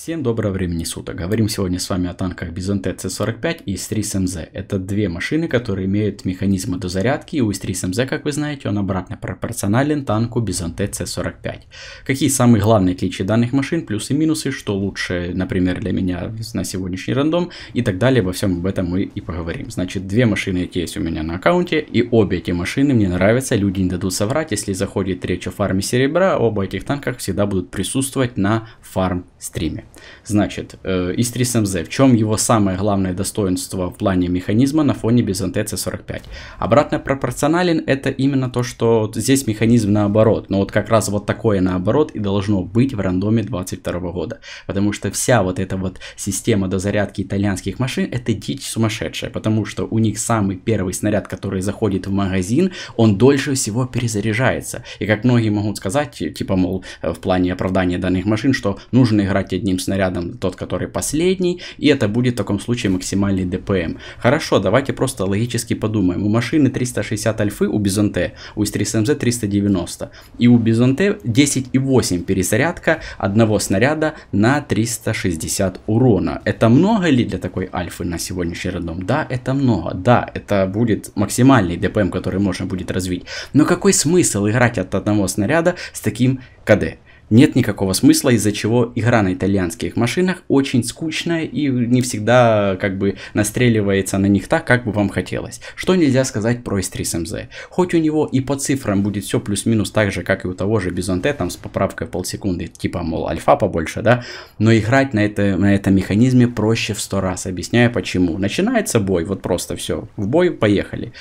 Всем доброго времени суток. Говорим сегодня с вами о танках Bizontet C45 и С3СМЗ. Эм Это две машины, которые имеют механизмы дозарядки, и у С3СМЗ, эм как вы знаете, он обратно пропорционален танку Bizontet C45. Какие самые главные отличия данных машин, плюсы и минусы, что лучше, например, для меня на сегодняшний рандом и так далее. Обо всем об этом мы и поговорим. Значит, две машины эти есть у меня на аккаунте, и обе эти машины мне нравятся, люди не дадут соврать. Если заходит речь о фарме серебра, оба этих танках всегда будут присутствовать на фарм стриме. Значит, i э, 3 эм в чем его самое главное достоинство в плане механизма на фоне без NTC45? Обратно пропорционален это именно то, что здесь механизм наоборот, но вот как раз вот такое наоборот и должно быть в рандоме 22 года, потому что вся вот эта вот система дозарядки итальянских машин это дичь сумасшедшая, потому что у них самый первый снаряд, который заходит в магазин, он дольше всего перезаряжается. И как многие могут сказать, типа, мол, э, в плане оправдания данных машин, что нужны играть одним снарядом, тот, который последний, и это будет в таком случае максимальный ДПМ. Хорошо, давайте просто логически подумаем. У машины 360 альфы, у Бизонте, у С3СМЗ 390, и у Бизонте 10,8 перезарядка одного снаряда на 360 урона. Это много ли для такой альфы на сегодняшний рандом? Да, это много. Да, это будет максимальный ДПМ, который можно будет развить. Но какой смысл играть от одного снаряда с таким КД? нет никакого смысла, из-за чего игра на итальянских машинах очень скучная и не всегда как бы настреливается на них так, как бы вам хотелось. Что нельзя сказать про S3SMZ. Эм Хоть у него и по цифрам будет все плюс-минус так же, как и у того же Бизонте, там с поправкой полсекунды, типа, мол, альфа побольше, да, но играть на, это, на этом механизме проще в сто раз, объясняю почему. Начинается бой, вот просто все, в бой поехали.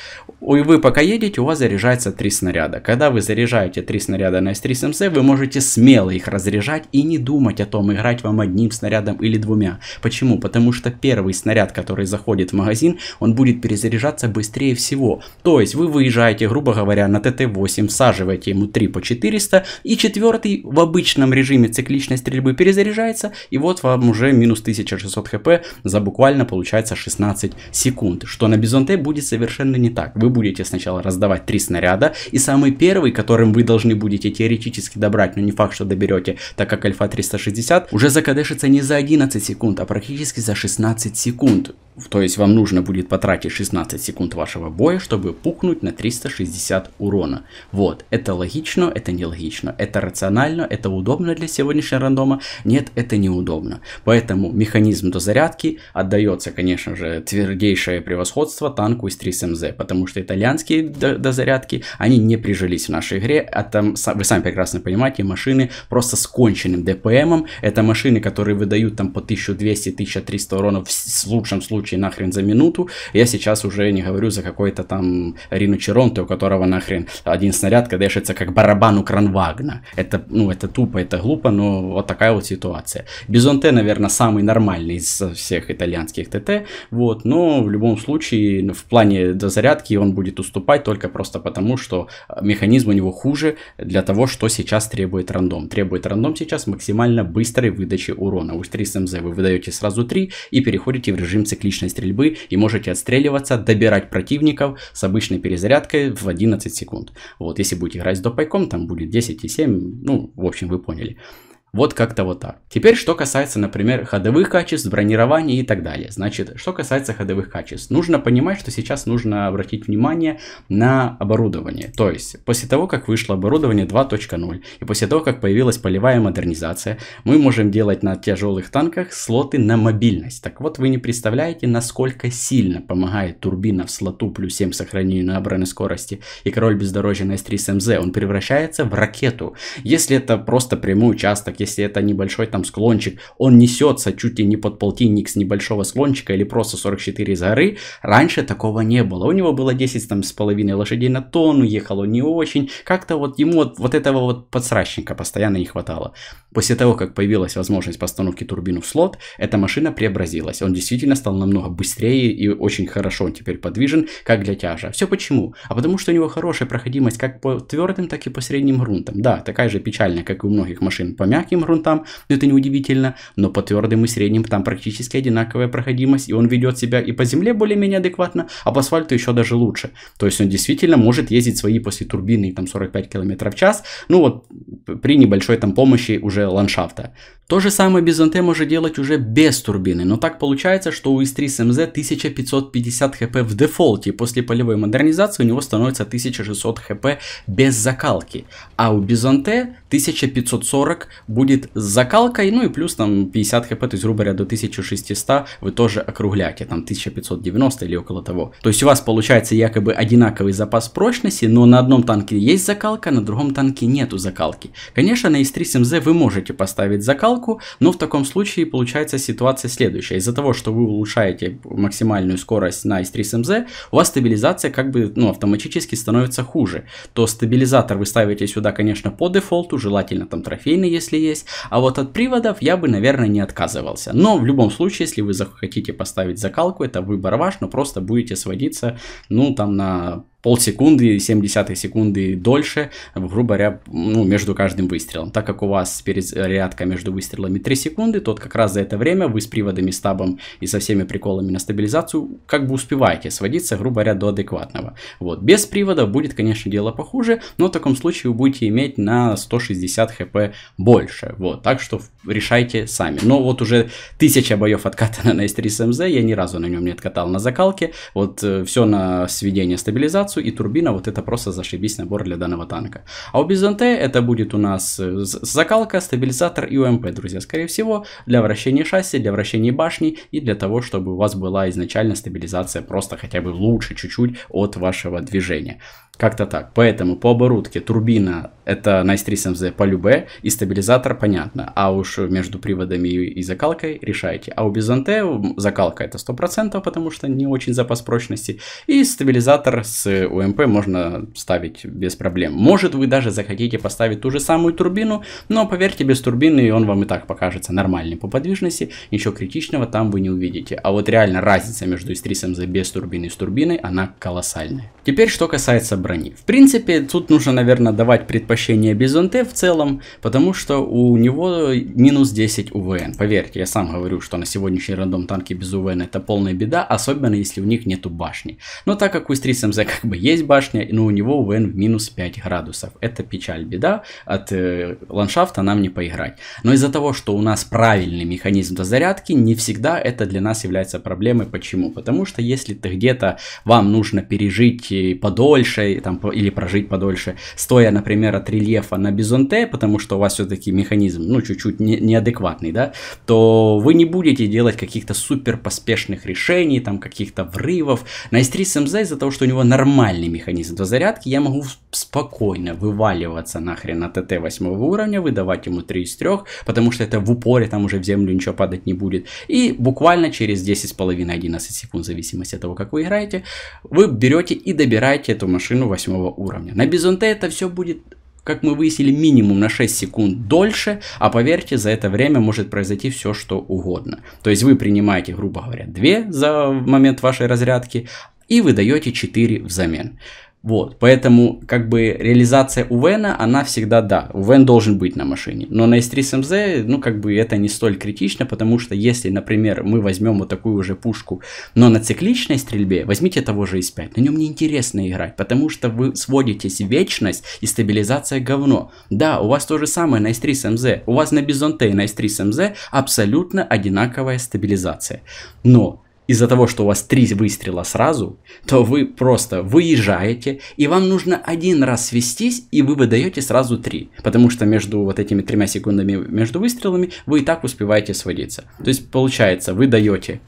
И вы пока едете, у вас заряжается три снаряда. Когда вы заряжаете три снаряда на S3SMZ, эм вы можете сменить умело их разряжать и не думать о том, играть вам одним снарядом или двумя. Почему? Потому что первый снаряд, который заходит в магазин, он будет перезаряжаться быстрее всего. То есть вы выезжаете, грубо говоря, на ТТ-8, всаживаете ему 3 по 400, и четвертый в обычном режиме цикличной стрельбы перезаряжается, и вот вам уже минус 1600 хп за буквально получается 16 секунд, что на Бизонте будет совершенно не так. Вы будете сначала раздавать 3 снаряда, и самый первый, которым вы должны будете теоретически добрать, но не факт, что доберете, так как альфа 360 уже закадешится не за 11 секунд, а практически за 16 секунд. То есть вам нужно будет потратить 16 секунд вашего боя, чтобы пукнуть на 360 урона. Вот, это логично, это нелогично, это рационально, это удобно для сегодняшнего рандома, нет, это неудобно. Поэтому механизм дозарядки отдается, конечно же, твердейшее превосходство танку из 3СМЗ, эм потому что итальянские дозарядки, они не прижились в нашей игре, а там, вы сами прекрасно понимаете, машины просто с конченным ДПМом, это машины, которые выдают там по 1200-1300 уронов в лучшем случае случае нахрен за минуту. Я сейчас уже не говорю за какой-то там Рину Черонте, у которого нахрен один снаряд кадешится как барабан у Кранвагна. Это, ну, это тупо, это глупо, но вот такая вот ситуация. Бизонте, наверное, самый нормальный из всех итальянских ТТ, вот, но в любом случае в плане дозарядки он будет уступать только просто потому, что механизм у него хуже для того, что сейчас требует рандом. Требует рандом сейчас максимально быстрой выдачи урона. У 3 СМЗ вы выдаете сразу 3 и переходите в режим цикличного обычной стрельбы и можете отстреливаться, добирать противников с обычной перезарядкой в 11 секунд. Вот, если будете играть с допайком, там будет 10 и 7, ну, в общем, вы поняли. Вот как-то вот так. Теперь, что касается, например, ходовых качеств, бронирования и так далее. Значит, что касается ходовых качеств, нужно понимать, что сейчас нужно обратить внимание на оборудование. То есть, после того, как вышло оборудование 2.0 и после того, как появилась полевая модернизация, мы можем делать на тяжелых танках слоты на мобильность. Так вот, вы не представляете, насколько сильно помогает турбина в слоту плюс 7 сохранению набранной скорости и король бездорожья на S3 СМЗ. Эм Он превращается в ракету. Если это просто прямой участок если это небольшой там склончик, он несется чуть ли не под полтинник с небольшого склончика или просто 44 из горы. Раньше такого не было. У него было 10 там с половиной лошадей на тонну, ехал он не очень. Как-то вот ему вот, вот этого вот подсрачника постоянно не хватало. После того, как появилась возможность постановки турбину в слот, эта машина преобразилась. Он действительно стал намного быстрее и очень хорошо он теперь подвижен, как для тяжа. Все почему? А потому что у него хорошая проходимость как по твердым, так и по средним грунтам. Да, такая же печальная, как и у многих машин по мягким, мягким грунтам, но ну, это неудивительно, но по твердым и средним там практически одинаковая проходимость, и он ведет себя и по земле более-менее адекватно, а по асфальту еще даже лучше. То есть он действительно может ездить свои после турбины там 45 км в час, ну вот при небольшой там помощи уже ландшафта. То же самое Бизанте может делать уже без турбины, но так получается, что у 3 МЗ 1550 хп в дефолте, после полевой модернизации у него становится 1600 хп без закалки, а у Бизанте 1540 будет с закалкой, ну и плюс там 50 хп, то есть, грубо говоря, до 1600 вы тоже округляете, там 1590 или около того. То есть у вас получается якобы одинаковый запас прочности, но на одном танке есть закалка, на другом танке нету закалки. Конечно, на ИС-37Z эм вы можете поставить закалку, но в таком случае получается ситуация следующая. Из-за того, что вы улучшаете максимальную скорость на ИС-37Z, эм у вас стабилизация как бы ну, автоматически становится хуже. То стабилизатор вы ставите сюда, конечно, по дефолту, нету, желательно там трофейный, если есть. А вот от приводов я бы, наверное, не отказывался. Но в любом случае, если вы захотите поставить закалку, это выбор ваш, но просто будете сводиться, ну, там на полсекунды, 0,7 секунды и дольше, грубо говоря, ну, между каждым выстрелом. Так как у вас перезарядка между выстрелами 3 секунды, то вот как раз за это время вы с приводами, с табом и со всеми приколами на стабилизацию как бы успеваете сводиться, грубо говоря, до адекватного. Вот. Без привода будет, конечно, дело похуже, но в таком случае вы будете иметь на 160 хп больше. Вот. Так что решайте сами. Но вот уже тысяча боев откатано на S3 SMZ, я ни разу на нем не откатал на закалке. Вот э, все на сведение стабилизации модификацию, и турбина вот это просто зашибись набор для данного танка. А у Бизонте это будет у нас э, закалка, стабилизатор и УМП, друзья, скорее всего, для вращения шасси, для вращения башни и для того, чтобы у вас была изначально стабилизация просто хотя бы лучше чуть-чуть от вашего движения. Как-то так. Поэтому по оборудке турбина это Nice 3 SMZ по любе и стабилизатор понятно. А уж между приводами и закалкой решайте. А у Бизанте закалка это 100%, потому что не очень запас прочности. И стабилизатор с УМП можно ставить без проблем. Может вы даже захотите поставить ту же самую турбину, но поверьте, без турбины он вам и так покажется нормальным по подвижности. Ничего критичного там вы не увидите. А вот реально разница между S3 SMZ без турбины и с турбиной, она колоссальная. Теперь что касается брони. В принципе, тут нужно, наверное, давать предпочтение Бизонте в целом, потому что у него минус 10 УВН. Поверьте, я сам говорю, что на сегодняшний рандом танки без УВН это полная беда, особенно если у них нету башни. Но так как у Стрит МЗ как бы есть башня, но у него УВН в минус 5 градусов. Это печаль, беда, от э, ландшафта нам не поиграть. Но из-за того, что у нас правильный механизм дозарядки, не всегда это для нас является проблемой. Почему? Потому что если ты где-то, вам нужно пережить э, подольше, там, или прожить подольше, стоя, например, от рельефа на бизонте, потому что у вас все-таки механизм, ну, чуть-чуть не, неадекватный, да, то вы не будете делать каких-то супер поспешных решений, там, каких-то врывов. На S3SMZ из-за того, что у него нормальный механизм до зарядки, я могу спокойно вываливаться нахрен на ТТ 8 уровня, выдавать ему 3 из 3, потому что это в упоре, там уже в землю ничего падать не будет. И буквально через 10,5-11 секунд, в зависимости от того, как вы играете, вы берете и добираете эту машину 7-8 уровня. На Бизонте это все будет как мы выяснили, минимум на 6 секунд дольше, а поверьте, за это время может произойти все, что угодно. То есть вы принимаете, грубо говоря, 2 за момент вашей разрядки, и выдаете даете 4 взамен. Вот, поэтому как бы реализация Увена, она всегда да, Увен должен быть на машине. Но на S3SMZ, ну как бы это не столь критично, потому что если, например, мы возьмем вот такую же пушку, но на цикличной стрельбе, возьмите того же S5, на нем неинтересно играть, потому что вы сводитесь в вечность и стабилизация говно. Да, у вас то же самое на S3SMZ, у вас на Бизонте и на S3SMZ абсолютно одинаковая стабилизация. Но из-за того, что у вас три выстрела сразу, то вы просто выезжаете, и вам нужно один раз свестись, и вы выдаете сразу три. Потому что между вот этими тремя секундами между выстрелами вы и так успеваете сводиться. То есть получается, вы даете,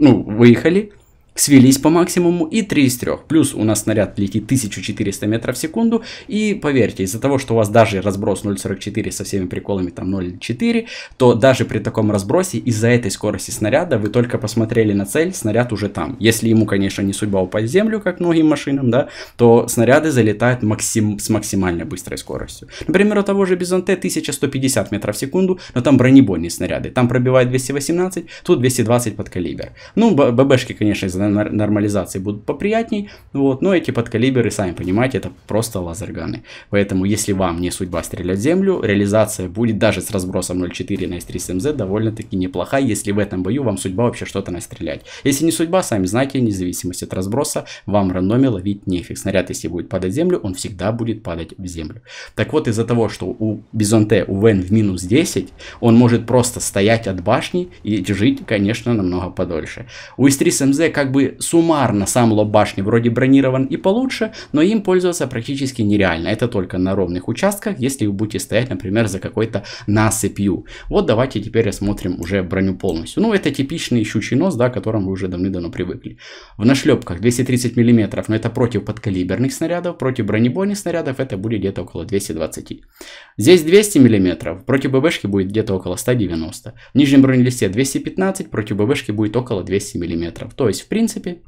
ну, выехали, свелись по максимуму и 3 из 3. Плюс у нас снаряд летит 1400 метров в секунду. И поверьте, из-за того, что у вас даже разброс 0.44 со всеми приколами там 0.4, то даже при таком разбросе из-за этой скорости снаряда вы только посмотрели на цель, снаряд уже там. Если ему, конечно, не судьба упасть в землю, как многим машинам, да, то снаряды залетают максим... с максимально быстрой скоростью. Например, у того же Бизонте 1150 метров в секунду, но там бронебойные снаряды. Там пробивает 218, тут 220 под калибр. Ну, ББшки, конечно, из нормализации будут поприятней. Вот. Но эти подкалиберы, сами понимаете, это просто лазерганы. Поэтому, если вам не судьба стрелять в землю, реализация будет даже с разбросом 0.4 на S3 СМЗ довольно-таки неплохая, если в этом бою вам судьба вообще что-то настрелять. Если не судьба, сами знаете, вне зависимости от разброса, вам в рандоме ловить нефиг. Снаряд, если будет падать в землю, он всегда будет падать в землю. Так вот, из-за того, что у Бизонте, у Вен в минус 10, он может просто стоять от башни и жить, конечно, намного подольше. У S3 СМЗ как бы суммарно сам лоб башни вроде бронирован и получше, но им пользоваться практически нереально. Это только на ровных участках, если вы будете стоять, например, за какой-то насыпью. Вот давайте теперь рассмотрим уже броню полностью. Ну, это типичный щучий нос, да, к которому вы уже давно-давно привыкли. В нашлепках 230 мм, но это против подкалиберных снарядов, против бронебойных снарядов это будет где-то около 220. Здесь 200 мм, против ББшки будет где-то около 190. В нижнем бронелисте 215, против ББшки будет около 200 мм. То есть, в принципе, принципе,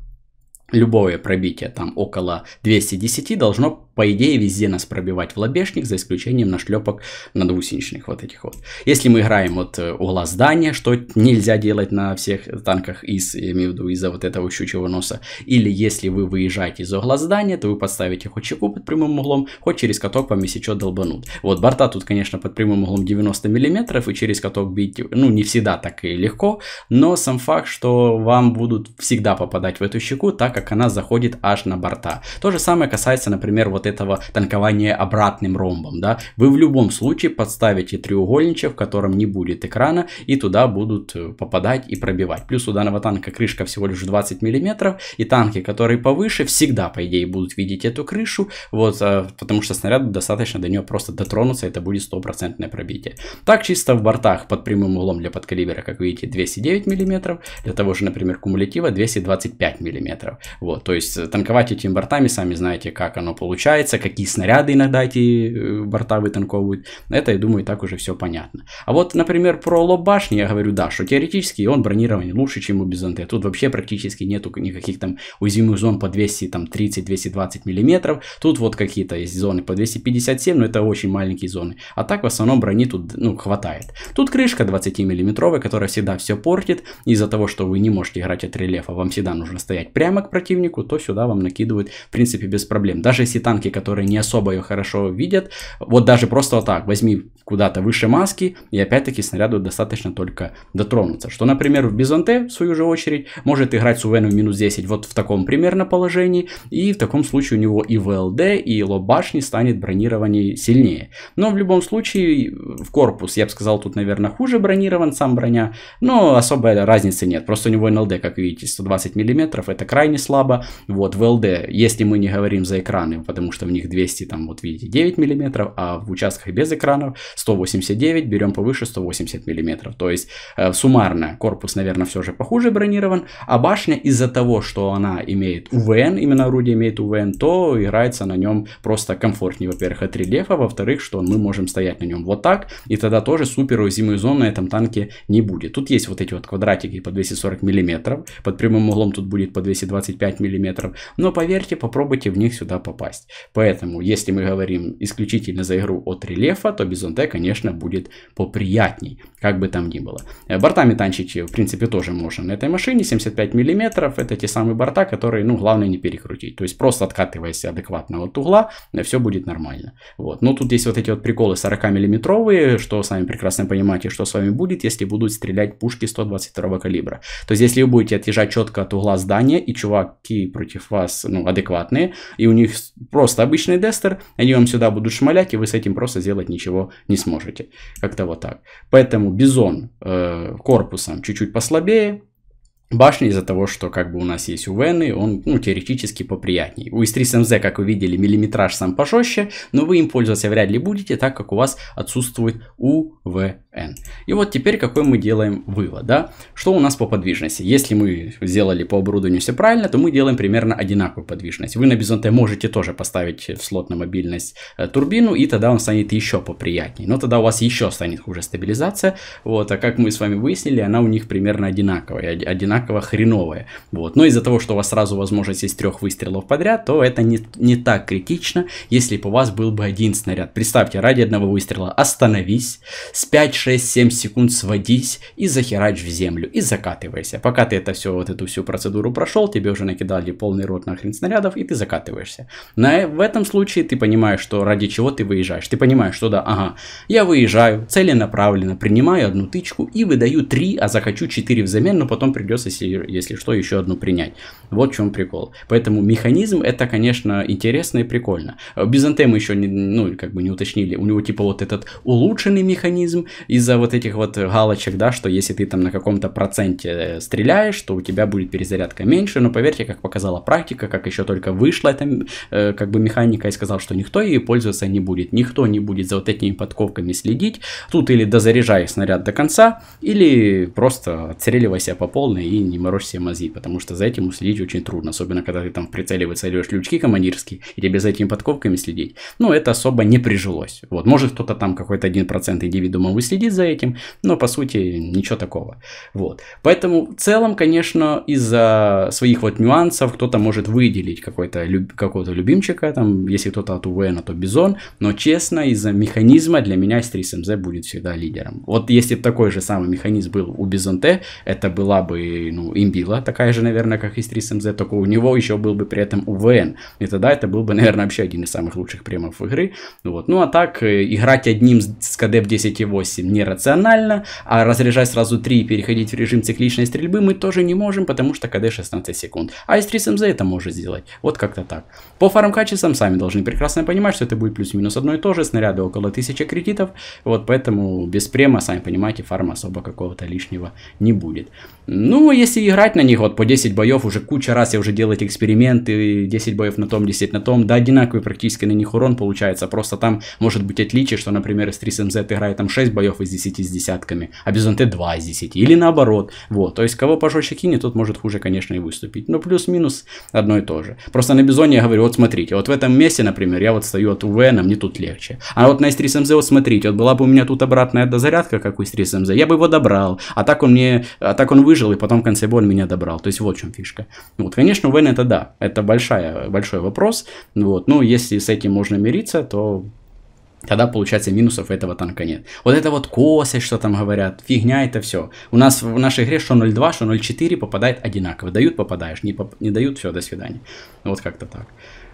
любое пробитие там около 210 должно по идее, везде нас пробивать в лобешник, за исключением нашлепок на двусинчных вот этих вот. Если мы играем вот э, угла здания, что нельзя делать на всех танках из, я имею в виду, из-за вот этого щучьего носа, или если вы выезжаете из угла здания, то вы поставите хоть чеку под прямым углом, хоть через каток вам если долбанут. Вот борта тут, конечно, под прямым углом 90 мм, и через каток бить, ну, не всегда так и легко, но сам факт, что вам будут всегда попадать в эту щеку, так как она заходит аж на борта. То же самое касается, например, вот вот этого танкования обратным ромбом, да, вы в любом случае подставите треугольничек, в котором не будет экрана, и туда будут э, попадать и пробивать. Плюс у данного танка крышка всего лишь 20 мм, и танки, которые повыше, всегда, по идее, будут видеть эту крышу, вот, э, потому что снаряду достаточно до нее просто дотронуться, это будет стопроцентное пробитие. Так, чисто в бортах под прямым углом для подкалибера, как видите, 209 мм, для того же, например, кумулятива 225 мм. Вот, то есть э, танковать этим бортами, сами знаете, как оно получается, встречается, какие снаряды иногда эти э, борта вытанковывают. Это, я думаю, так уже все понятно. А вот, например, про лоб башни я говорю, да, что теоретически он бронирование лучше, чем у Бизанте. А тут вообще практически нету никаких там уязвимых зон по 230-220 мм. Тут вот какие-то есть зоны по 257, но это очень маленькие зоны. А так в основном брони тут ну, хватает. Тут крышка 20 мм, которая всегда все портит. Из-за того, что вы не можете играть от рельефа, вам всегда нужно стоять прямо к противнику, то сюда вам накидывают в принципе без проблем. Даже если танк маски, которые не особо ее хорошо видят. Вот даже просто вот так, возьми куда-то выше маски, и опять-таки снаряду достаточно только дотронуться. Что, например, в Бизанте, в свою же очередь, может играть Сувену минус 10 вот в таком примерно положении, и в таком случае у него и ВЛД, и лоб башни станет бронирование сильнее. Но в любом случае, в корпус, я бы сказал, тут, наверное, хуже бронирован сам броня, но особой разницы нет. Просто у него НЛД, как видите, 120 мм, это крайне слабо. Вот, ВЛД, если мы не говорим за экраны, потому что в них 200, там, вот видите, 9 мм, а в участках без экранов 189, берем повыше 180 мм. То есть э, суммарно корпус, наверное, все же похуже бронирован, а башня из-за того, что она имеет УВН, именно орудие имеет УВН, то играется на нем просто комфортнее, во-первых, от рельефа, во-вторых, что мы можем стоять на нем вот так, и тогда тоже супер уязвимой зоны на этом танке не будет. Тут есть вот эти вот квадратики по 240 мм, под прямым углом тут будет по 225 мм, но поверьте, попробуйте в них сюда попасть. Поэтому, если мы говорим исключительно за игру от рельефа, то Бизонте, конечно, будет поприятней, как бы там ни было. Э, Бортами танчить, в принципе, тоже можно на этой машине. 75 мм, это те самые борта, которые, ну, главное не перекрутить. То есть просто откатываясь адекватно от угла, э, все будет нормально. Вот. Но ну, тут есть вот эти вот приколы 40 миллиметровые, что сами прекрасно понимаете, что с вами будет, если будут стрелять пушки 122 калибра. То есть, если вы будете отъезжать четко от угла здания, и чуваки против вас, ну, адекватные, и у них просто просто обычный дестер, они вам сюда будут шмалять, и вы с этим просто сделать ничего не сможете. Как-то вот так. Поэтому бизон э, корпусом чуть-чуть послабее, башня из-за того, что как бы у нас есть Увены, он ну, теоретически поприятнее. У S3SMZ, как вы видели, миллиметраж сам пожестче, но вы им пользоваться вряд ли будете, так как у вас отсутствует УВ n. И вот теперь какой мы делаем вывод, да? Что у нас по подвижности? Если мы сделали по оборудованию все правильно, то мы делаем примерно одинаковую подвижность. Вы на Бизонте можете тоже поставить в слот на мобильность э, турбину, и тогда он станет еще поприятнее. Но тогда у вас еще станет хуже стабилизация. Вот, а как мы с вами выяснили, она у них примерно одинаковая, одинаково хреновая. Вот, но из-за того, что у вас сразу возможность есть трех выстрелов подряд, то это не, не так критично, если бы у вас был бы один снаряд. Представьте, ради одного выстрела остановись, спять 6-7 секунд сводись и захерачь в землю, и закатывайся. Пока ты это все, вот эту всю процедуру прошел, тебе уже накидали полный рот нахрен снарядов, и ты закатываешься. Но э, в этом случае ты понимаешь, что ради чего ты выезжаешь. Ты понимаешь, что да, ага, я выезжаю, целенаправленно принимаю одну тычку и выдаю 3, а захочу 4 взамен, но потом придется, если если что, еще одну принять. Вот в чем прикол. Поэтому механизм это, конечно, интересно и прикольно. Э, Без еще не, ну, как бы не уточнили. У него типа вот этот улучшенный механизм, из-за вот этих вот галочек, да, что если ты там на каком-то проценте э, стреляешь, то у тебя будет перезарядка меньше, но поверьте, как показала практика, как еще только вышла эта э, как бы механика и сказал, что никто ей пользоваться не будет, никто не будет за вот этими подковками следить, тут или дозаряжай снаряд до конца, или просто отстреливайся по полной и не морочь себе мозги, потому что за этим следить очень трудно, особенно когда ты там в прицеле выцеливаешь лючки командирские, и тебе за этими подковками следить, ну это особо не прижилось, вот, может кто-то там какой-то один 1% индивидуума выследит, следит за этим, но по сути ничего такого. Вот. Поэтому в целом, конечно, из-за своих вот нюансов кто-то может выделить какой-то люб... какого-то любимчика, там, если кто-то от Увена, то Бизон, но честно, из-за механизма для меня s 3 будет всегда лидером. Вот если бы такой же самый механизм был у Бизонте, это была бы, ну, имбила, такая же, наверное, как и s только у него еще был бы при этом УВН, и тогда это был бы, наверное, вообще один из самых лучших премов игры, вот. Ну, а так, э, играть одним с КД в 10.8 нерационально, а разряжать сразу 3 и переходить в режим цикличной стрельбы мы тоже не можем, потому что КД 16 секунд. А S3SMZ это может сделать. Вот как-то так. По фарм качествам сами должны прекрасно понимать, что это будет плюс-минус одно и то же, снаряды около 1000 кредитов, вот поэтому без према, сами понимаете, фарма особо какого-то лишнего не будет. Ну, если играть на них, вот по 10 боев уже куча раз я уже делаю эти эксперименты, 10 боев на том, 10 на том, да, одинаковый практически на них урон получается, просто там может быть отличие, что, например, с 3 СМЗ играет там 6 боев, 3 из десяти с десятками, а Бизонте 2 из 10, или наоборот. Вот, то есть кого пожестче кинет, тот может хуже, конечно, и выступить. Но ну, плюс-минус одно и то же. Просто на Бизоне я говорю, вот смотрите, вот в этом месте, например, я вот стою от УВ, а мне тут легче. А вот на S3SMZ, эм вот смотрите, вот была бы у меня тут обратная дозарядка, как у S3SMZ, эм я бы его добрал, а так он мне, а так он выжил, и потом в конце боя он меня добрал. То есть вот в чем фишка. Вот, конечно, УВН это да, это большая, большой вопрос. Вот, ну, если с этим можно мириться, то Тогда, получается, минусов этого танка нет. Вот это вот косость, что там говорят, фигня, это все. У нас в нашей игре что 0.2, что 0.4 попадает одинаково. Дают, попадаешь, не, поп не дают, все, до свидания. Вот как-то так.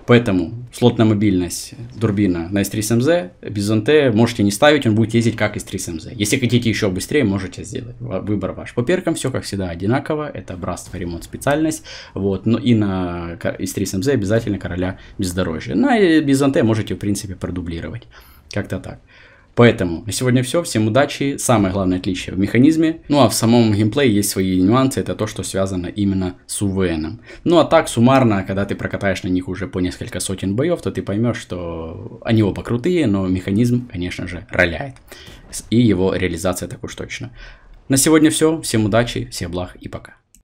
Поэтому слот на мобильность турбина на S3SMZ, эм без НТ можете не ставить, он будет ездить как S3SMZ. Эм Если хотите еще быстрее, можете сделать. Выбор ваш. По перкам все, как всегда, одинаково. Это братство, ремонт, специальность. Вот. Но и на S3SMZ эм обязательно короля бездорожья. На ну, без НТ можете, в принципе, продублировать. Как-то так. Поэтому на сегодня все, всем удачи, самое главное отличие в механизме, ну а в самом геймплее есть свои нюансы, это то, что связано именно с УВН. Ну а так, суммарно, когда ты прокатаешь на них уже по несколько сотен боев, то ты поймешь, что они оба крутые, но механизм, конечно же, роляет. И его реализация так уж точно. На сегодня все, всем удачи, всех благ и пока.